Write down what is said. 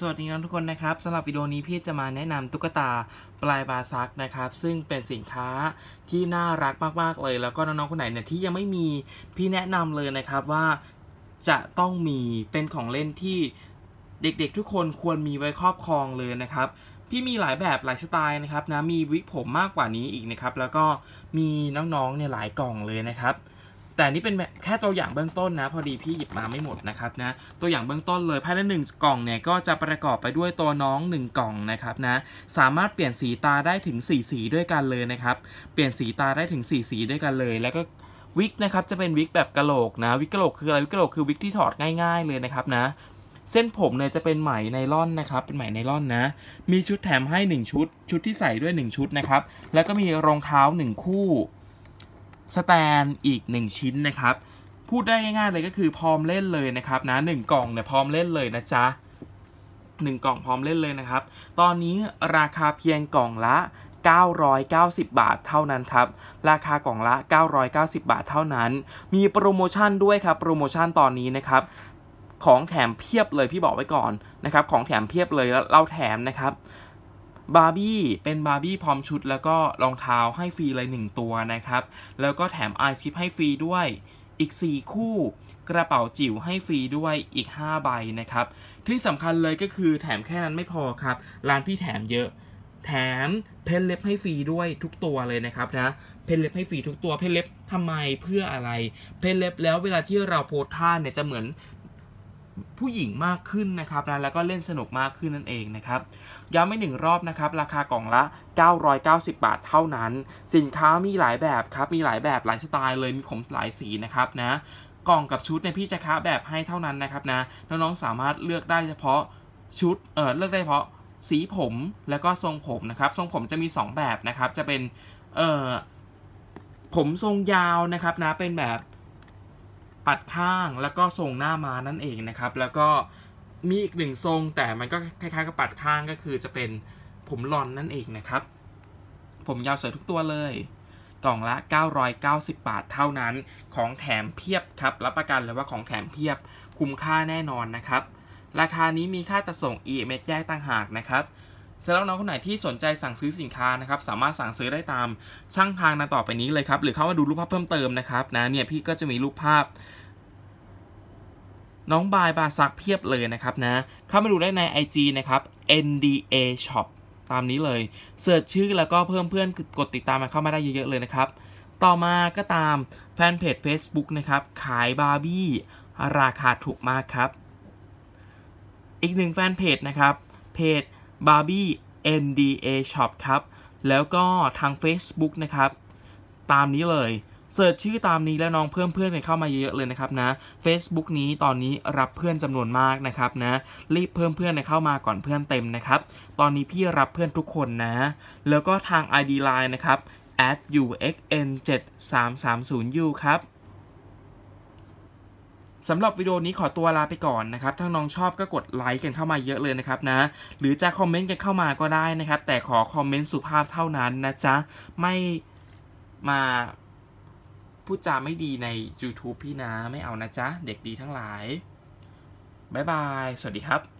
สวัสดีน้องทุกคนนะครับสำหรับวิดีโอนี้พี่จะมาแนะนำตุ๊กตาปลายบาซักนะครับ ซึ่งเป็นสินค้าที่น่ารักมากๆเลย แล้วก็น้องๆคนไหนเนี่ยที่ยังไม่มีพี่แนะนำเลยนะครับว่าจะต้องมีเป็นของเล่นที่เด็ก ๆทุกคนควรมีไว้ครอบครองเลยนะครับพี่มีหลายแบบหลายสไตล์นะครับนะมีวิกผมมากกว่านี้อีกนะครับ แล้วก็มีน้องๆเนี่ยหลายกล่องเลยนะครับแต่นี่เป็นแค่ตัวอย่างเบื้องต้นนะ พอดีพี่หยิบมาไม่หมดนะครับนะ ตัวอย่างเบื้องต้นเลยภายใน1กล่องเนี่ยก็จะประกอบไปด้วยตัวน้อง 1 กล่องนะครับนะสามารถเปลี่ยนสีตาได้ถึง 4 สีด้วยกันเลยนะครับ เปลี่ยนสีตาได้ถึง 4 สีด้วยกันเลย แล้วก็วิกนะครับจะเป็นวิกแบบกะโหลกนะวิกกะโหลกคืออะไรวิกกะโหลกคือวิกที่ถอดง่าย ๆ เลยนะครับนะเส้นผมเนี่ยจะเป็นไหมไนล่อนนะครับเป็นไหมไนล่อนนะมีชุดแถมให้1ชุดชุดที่ใส่ด้วย1ชุดนะครับแล้วก็มีรองเท้า 1 คู่สแตนอีก 1 ชิ้นนะครับ พูดได้ง่ายๆเลยก็คือพร้อมเล่นเลยนะครับนะหกล่องเนี่ยพร้อมเล่นเลยนะจ๊ะ 1 กล่องพร้อมเล่นเลยนะครับ ตอนนี้ราคาเพียงกล่องละ 990 บาทเท่านั้นครับ ราคากล่องละ 990 บาทเท่านั้น มีโปรโมชั่นด้วยครับโปรโมชั่นตอนนี้นะครับของแถมเพียบเลยพี่บอกไว้ก่อนนะครับ ของแถมเพียบเลยเราแถมนะครับบาร์บี้เป็นบาร์บี้พร้อมชุดแล้วก็รองเท้าให้ฟรีเลยหนึ่งตัวนะครับ แล้วก็แถมไอชิปให้ฟรีด้วยอีก 4 คู่ กระเป๋าจิ๋วให้ฟรีด้วยอีก5ใบนะครับที่สำคัญเลยก็คือแถมแค่นั้นไม่พอครับร้านพี่แถมเยอะ แถมเพนเล็บให้ฟรีด้วยทุกตัวเลยนะครับนะเพนเล็บให้ฟรีทุกตัวเพนเล็บทำไมเพื่ออะไร เพนเล็บแล้วเวลาที่เราโพสท่าเนี่ยจะเหมือนผู้หญิงมากขึ้นนะครับนะแล้วก็เล่นสนุกมากขึ้นนั่นเอง นะครับย้ำไม่หนึ่งรอบนะครับราคากล่องละ 990 บาทเท่านั้น สินค้ามีหลายแบบครับมีหลายแบบหลายสไตล์เลยมีผมหลายสีนะครับนะกล่องกับชุดเนี่ยพี่จะค้าแบบให้เท่านั้นนะครับนะน้องๆสามารถเลือกได้เฉพาะชุดเออเลือกได้เฉพาะสีผมแล้วก็ทรงผมนะครับ ทรงผมจะมี 2 แบบนะครับจะเป็นเออผมทรงยาวนะครับนะเป็นแบบปัดข้างแล้วก็ทรงหน้ามานั่นเองนะครับ แล้วก็มีอีกหนึ่งทรง แต่มันก็คล้ายๆกับปัดข้างก็คือจะเป็นผมหลอนนั่นเองนะครับ ผมยาวสวยทุกตัวเลยกล่องละ 990 บาทเท่านั้นของแถมเพียบครับรับประกันเลยว่าของแถมเพียบคุ้มค่าแน่นอนนะครับ ราคานี้มีค่าจัดส่ง e m s แยกต่างหากนะครับสำหรับน้องคนไหนที่สนใจสั่งซื้อสินค้านะครับสามารถสั่งซื้อได้ตามช่างทางนะต่อไปนี้เลยครับหรือเข้ามาดูรูปภาพเพิ่มเติมนะครับนะเนี่ยพี่ก็จะมีรูปภาพ น้องบายบาซักเพียบเลยนะครับนะเข้ามาดูได้ใน IG นะครับ NDA Shop ตามนี้เลยเสิร์ชชื่อแล้วก็เพิ่มเพื่อนกดติดตามมาเข้ามาได้เยอะๆเลยนะครับต่อมาก็ตามแฟนเพจ Facebook นะครับขายบาร์บี้ราคาถูกมากครับ อีกหนึ่งแฟนเพจนะครับเพจ Barbie NDA Shop ครับ แล้วก็ทาง Facebook นะครับ ตามนี้เลยเสิร์ชชื่อตามนี้แล้วน้องเพิ่มเพื่อนเข้ามาเยอะๆเลยนะครับนะ Facebook นี้ตอนนี้รับเพื่อนจำนวนมากนะครับนะรีบเพิ่มเพื่อนเข้ามาก่อนเพื่อนเต็มนะครับตอนนี้พี่รับเพื่อนทุกคนนะ แล้วก็ทาง ID Line นะครับ @uxn7330u ครับสำหรับวิดีโอนี้ขอตัวลาไปก่อนนะครับถ้าน้องชอบก็กดไลค์กันเข้ามาเยอะเลยนะครับนะ หรือจะคอมเมนต์กันเข้ามาก็ได้นะครับ แต่ขอคอมเมนต์สุภาพเท่านั้นนะจ๊ะ ไม่มาพูดจาไม่ดีใน YouTube พี่นะไม่เอานะจ๊ะ เด็กดีทั้งหลาย บ๊ายบาย สวัสดีครับ